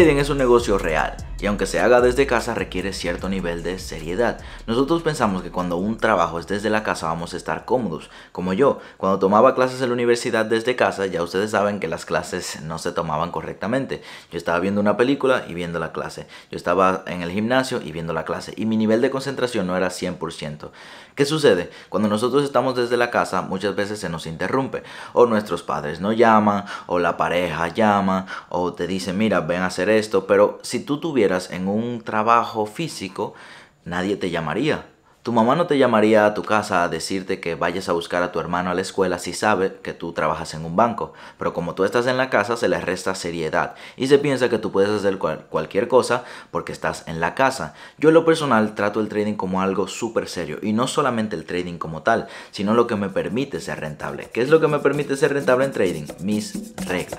es un negocio real y aunque se haga desde casa requiere cierto nivel de seriedad. Nosotros pensamos que cuando un trabajo es desde la casa vamos a estar cómodos, como yo, cuando tomaba clases en la universidad desde casa ya ustedes saben que las clases no se tomaban correctamente. Yo estaba viendo una película y viendo la clase, yo estaba en el gimnasio y viendo la clase y mi nivel de concentración no era 100%. ¿Qué sucede? Cuando nosotros estamos desde la casa muchas veces se nos interrumpe o nuestros padres no llaman o la pareja llama o te dice mira ven a hacer esto, pero si tú tuvieras en un trabajo físico, nadie te llamaría. Tu mamá no te llamaría a tu casa a decirte que vayas a buscar a tu hermano a la escuela si sabe que tú trabajas en un banco, pero como tú estás en la casa se le resta seriedad y se piensa que tú puedes hacer cualquier cosa porque estás en la casa. Yo en lo personal trato el trading como algo súper serio y no solamente el trading como tal, sino lo que me permite ser rentable. ¿Qué es lo que me permite ser rentable en trading? Mis reglas.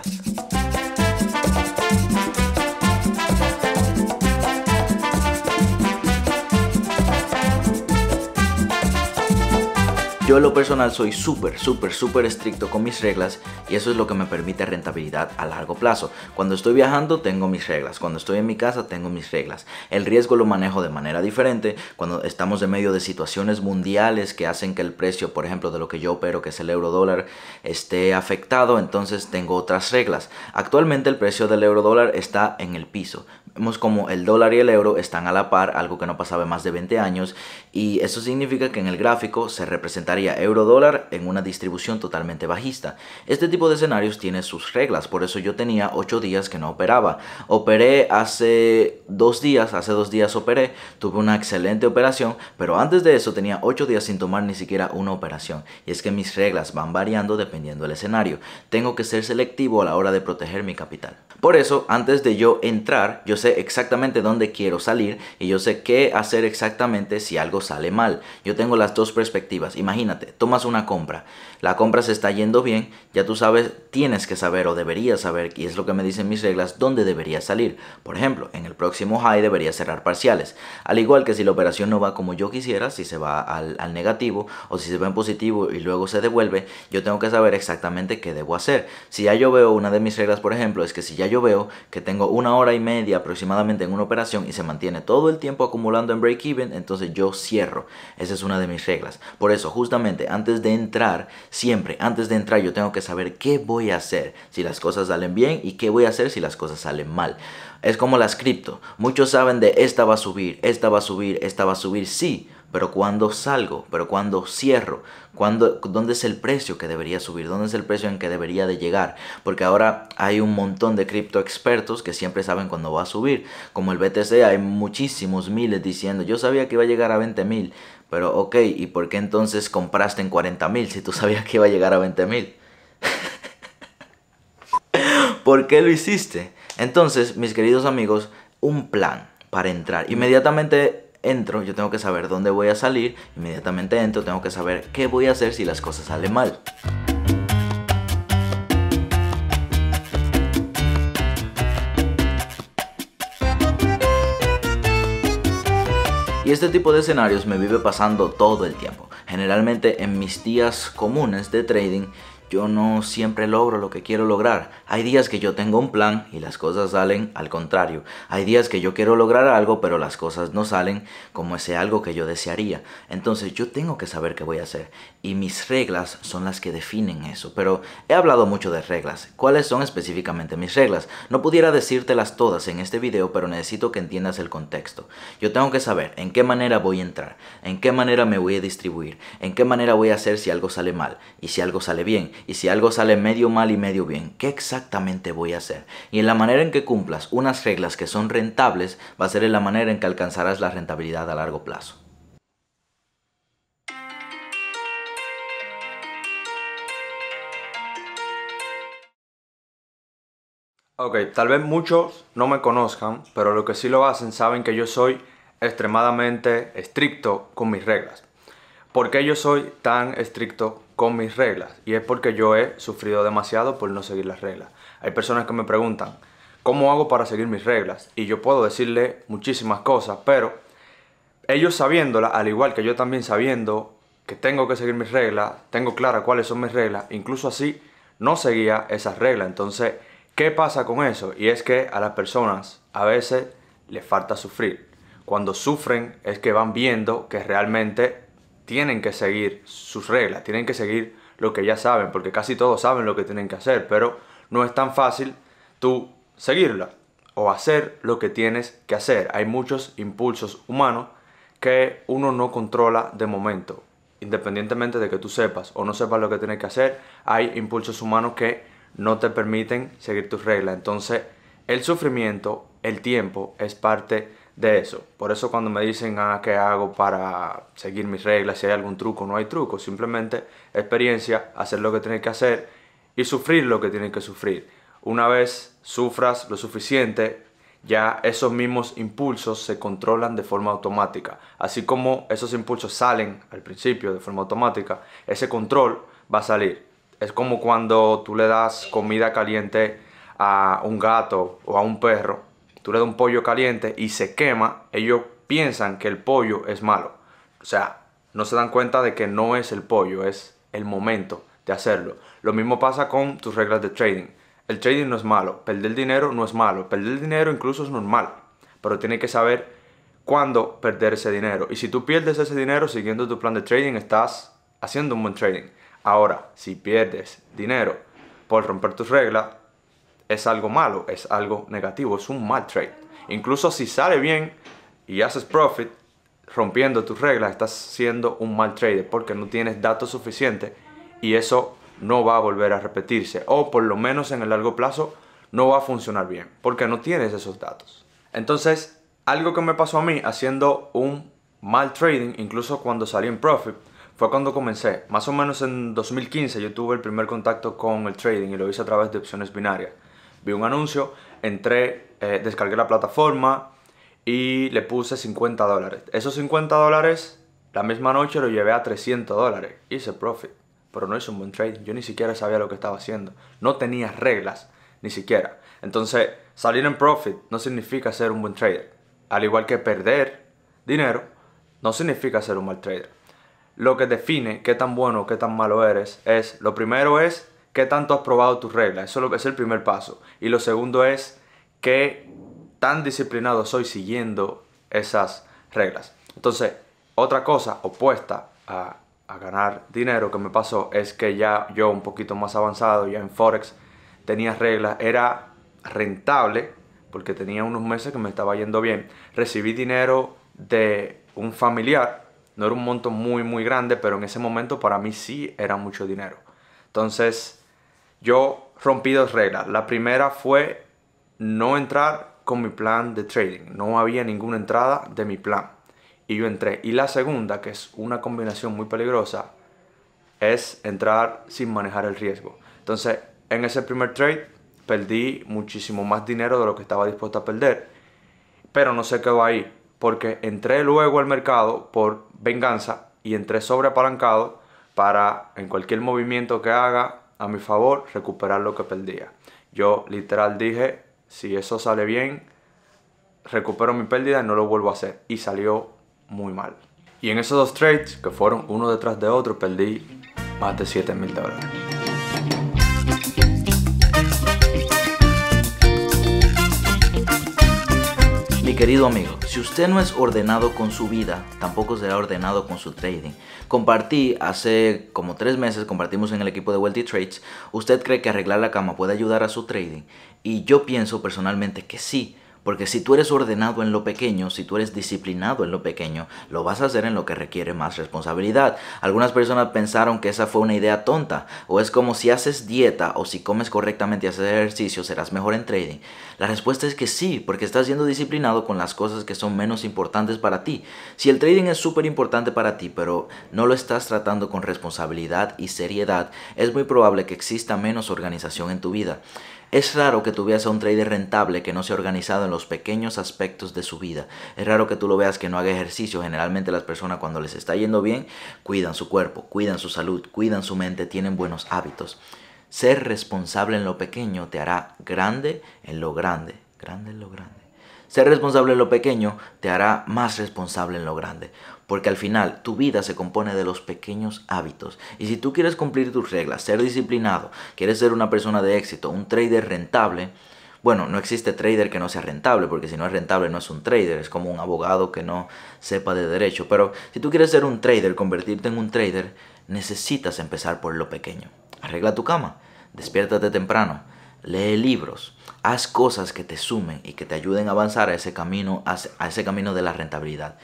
Yo en lo personal soy súper, súper, súper estricto con mis reglas y eso es lo que me permite rentabilidad a largo plazo. Cuando estoy viajando tengo mis reglas, cuando estoy en mi casa tengo mis reglas. El riesgo lo manejo de manera diferente cuando estamos en medio de situaciones mundiales que hacen que el precio, por ejemplo, de lo que yo opero, que es el euro dólar, esté afectado, entonces tengo otras reglas. Actualmente el precio del euro dólar está en el piso. Vemos como el dólar y el euro están a la par, algo que no pasaba más de 20 años y eso significa que en el gráfico se representaría euro-dólar en una distribución totalmente bajista. Este tipo de escenarios tiene sus reglas, por eso yo tenía 8 días que no operaba. Operé hace 2 días, hace 2 días operé, tuve una excelente operación, pero antes de eso tenía 8 días sin tomar ni siquiera una operación. Y es que mis reglas van variando dependiendo del escenario. Tengo que ser selectivo a la hora de proteger mi capital. Por eso, antes de yo entrar, yo sé exactamente dónde quiero salir y yo sé qué hacer exactamente si algo sale mal. Yo tengo las dos perspectivas. Imagínate, tomas una compra, la compra se está yendo bien, ya tú sabes, tienes que saber o deberías saber, y es lo que me dicen mis reglas, dónde debería salir. Por ejemplo, en el próximo high debería cerrar parciales. Al igual que si la operación no va como yo quisiera, si se va al, al negativo o si se va en positivo y luego se devuelve, yo tengo que saber exactamente qué debo hacer. Si ya yo veo, una de mis reglas, por ejemplo, es que si ya yo veo que tengo una hora y media aproximadamente en una operación y se mantiene todo el tiempo acumulando en break-even, entonces yo cierro. Esa es una de mis reglas. Por eso, justamente, antes de entrar, siempre, antes de entrar, yo tengo que saber qué voy a hacer si las cosas salen bien y qué voy a hacer si las cosas salen mal. Es como la cripto. Muchos saben de esta va a subir, esta va a subir, esta va a subir. Sí, pero cuando salgo, pero cuando cierro, cuando, dónde es el precio que debería subir, dónde es el precio en que debería de llegar, porque ahora hay un montón de cripto expertos que siempre saben cuándo va a subir, como el BTC hay muchísimos miles diciendo, yo sabía que iba a llegar a 20 mil, pero ok, ¿y por qué entonces compraste en 40 mil si tú sabías que iba a llegar a 20 mil? ¿Por qué lo hiciste? Entonces, mis queridos amigos, un plan para entrar. Inmediatamente entro, yo tengo que saber dónde voy a salir, inmediatamente entro, tengo que saber qué voy a hacer si las cosas salen mal. Y este tipo de escenarios me vive pasando todo el tiempo. Generalmente en mis días comunes de trading yo no siempre logro lo que quiero lograr. Hay días que yo tengo un plan y las cosas salen al contrario. Hay días que yo quiero lograr algo pero las cosas no salen como ese algo que yo desearía. Entonces yo tengo que saber qué voy a hacer y mis reglas son las que definen eso. Pero he hablado mucho de reglas. ¿Cuáles son específicamente mis reglas? No pudiera decírtelas todas en este video pero necesito que entiendas el contexto. Yo tengo que saber en qué manera voy a entrar, en qué manera me voy a distribuir, en qué manera voy a hacer si algo sale mal y si algo sale bien y si algo sale medio mal y medio bien, ¿qué exactamente voy a hacer? Y en la manera en que cumplas unas reglas que son rentables, va a ser en la manera en que alcanzarás la rentabilidad a largo plazo. Ok, tal vez muchos no me conozcan, pero los que sí lo hacen saben que yo soy extremadamente estricto con mis reglas. ¿Por qué yo soy tan estricto con mis reglas y es porque yo he sufrido demasiado por no seguir las reglas. Hay personas que me preguntan, ¿cómo hago para seguir mis reglas? Y yo puedo decirle muchísimas cosas, pero ellos sabiéndolas, al igual que yo también sabiendo que tengo que seguir mis reglas, tengo clara cuáles son mis reglas, incluso así no seguía esas reglas. Entonces, ¿qué pasa con eso? Y es que a las personas a veces les falta sufrir. Cuando sufren es que van viendo que realmente tienen que seguir sus reglas, tienen que seguir lo que ya saben, porque casi todos saben lo que tienen que hacer, pero no es tan fácil tú seguirla o hacer lo que tienes que hacer. Hay muchos impulsos humanos que uno no controla de momento. Independientemente de que tú sepas o no sepas lo que tienes que hacer, hay impulsos humanos que no te permiten seguir tus reglas. Entonces, el sufrimiento, el tiempo, es parte de eso. Por eso cuando me dicen, ah, ¿qué hago para seguir mis reglas? Si hay algún truco, no hay truco. Simplemente experiencia, hacer lo que tienes que hacer y sufrir lo que tienes que sufrir. Una vez sufras lo suficiente, ya esos mismos impulsos se controlan de forma automática. Así como esos impulsos salen al principio de forma automática, ese control va a salir. Es como cuando tú le das comida caliente a un gato o a un perro tú le das un pollo caliente y se quema, ellos piensan que el pollo es malo. O sea, no se dan cuenta de que no es el pollo, es el momento de hacerlo. Lo mismo pasa con tus reglas de trading. El trading no es malo, perder dinero no es malo, perder dinero incluso es normal, pero tienes que saber cuándo perder ese dinero. Y si tú pierdes ese dinero siguiendo tu plan de trading, estás haciendo un buen trading. Ahora, si pierdes dinero por romper tus reglas, es algo malo, es algo negativo, es un mal trade. Incluso si sale bien y haces profit, rompiendo tus reglas, estás siendo un mal trader porque no tienes datos suficientes y eso no va a volver a repetirse o por lo menos en el largo plazo no va a funcionar bien porque no tienes esos datos. Entonces, algo que me pasó a mí haciendo un mal trading, incluso cuando salí en profit, fue cuando comencé. Más o menos en 2015 yo tuve el primer contacto con el trading y lo hice a través de opciones binarias vi un anuncio, entré, eh, descargué la plataforma y le puse 50 dólares. Esos 50 dólares, la misma noche lo llevé a 300 dólares. Hice profit, pero no hice un buen trade. Yo ni siquiera sabía lo que estaba haciendo. No tenía reglas, ni siquiera. Entonces, salir en profit no significa ser un buen trader. Al igual que perder dinero, no significa ser un mal trader. Lo que define qué tan bueno o qué tan malo eres es, lo primero es qué tanto has probado tus reglas. Eso es el primer paso. Y lo segundo es qué tan disciplinado soy siguiendo esas reglas. Entonces, otra cosa opuesta a, a ganar dinero que me pasó es que ya yo un poquito más avanzado, ya en Forex, tenía reglas, era rentable porque tenía unos meses que me estaba yendo bien. Recibí dinero de un familiar, no era un monto muy muy grande, pero en ese momento para mí sí era mucho dinero. Entonces, yo rompí dos reglas. La primera fue no entrar con mi plan de trading. No había ninguna entrada de mi plan. Y yo entré. Y la segunda, que es una combinación muy peligrosa, es entrar sin manejar el riesgo. Entonces, en ese primer trade perdí muchísimo más dinero de lo que estaba dispuesto a perder. Pero no se quedó ahí, porque entré luego al mercado por venganza y entré apalancado para en cualquier movimiento que haga a mi favor recuperar lo que perdía. Yo literal dije, si eso sale bien, recupero mi pérdida y no lo vuelvo a hacer. Y salió muy mal. Y en esos dos trades, que fueron uno detrás de otro, perdí más de 7 mil dólares. querido amigo, si usted no es ordenado con su vida, tampoco será ordenado con su trading. Compartí hace como tres meses, compartimos en el equipo de Wealthy Trades, ¿usted cree que arreglar la cama puede ayudar a su trading? Y yo pienso personalmente que sí, porque si tú eres ordenado en lo pequeño, si tú eres disciplinado en lo pequeño, lo vas a hacer en lo que requiere más responsabilidad. Algunas personas pensaron que esa fue una idea tonta, o es como si haces dieta o si comes correctamente y haces ejercicio, serás mejor en trading. La respuesta es que sí, porque estás siendo disciplinado con las cosas que son menos importantes para ti. Si el trading es súper importante para ti, pero no lo estás tratando con responsabilidad y seriedad, es muy probable que exista menos organización en tu vida. Es raro que tú veas a un trader rentable que no se ha organizado en los pequeños aspectos de su vida. Es raro que tú lo veas que no haga ejercicio. Generalmente las personas cuando les está yendo bien, cuidan su cuerpo, cuidan su salud, cuidan su mente, tienen buenos hábitos. Ser responsable en lo pequeño te hará grande en lo grande, grande en lo grande. Ser responsable en lo pequeño te hará más responsable en lo grande, porque al final tu vida se compone de los pequeños hábitos. Y si tú quieres cumplir tus reglas, ser disciplinado, quieres ser una persona de éxito, un trader rentable, bueno, no existe trader que no sea rentable, porque si no es rentable no es un trader, es como un abogado que no sepa de derecho. Pero si tú quieres ser un trader, convertirte en un trader, necesitas empezar por lo pequeño. Arregla tu cama, despiértate temprano, lee libros, haz cosas que te sumen y que te ayuden a avanzar a ese camino, a ese camino de la rentabilidad.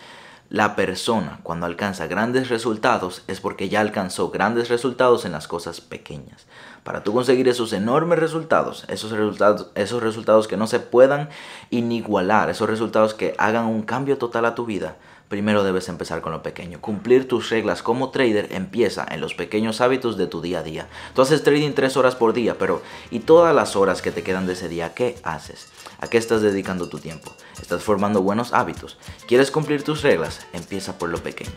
La persona cuando alcanza grandes resultados es porque ya alcanzó grandes resultados en las cosas pequeñas. Para tú conseguir esos enormes resultados, esos resultados, esos resultados que no se puedan inigualar, esos resultados que hagan un cambio total a tu vida, primero debes empezar con lo pequeño. Cumplir tus reglas como trader empieza en los pequeños hábitos de tu día a día. Tú haces trading tres horas por día, pero ¿y todas las horas que te quedan de ese día qué haces? ¿A qué estás dedicando tu tiempo? ¿Estás formando buenos hábitos? ¿Quieres cumplir tus reglas? Empieza por lo pequeño.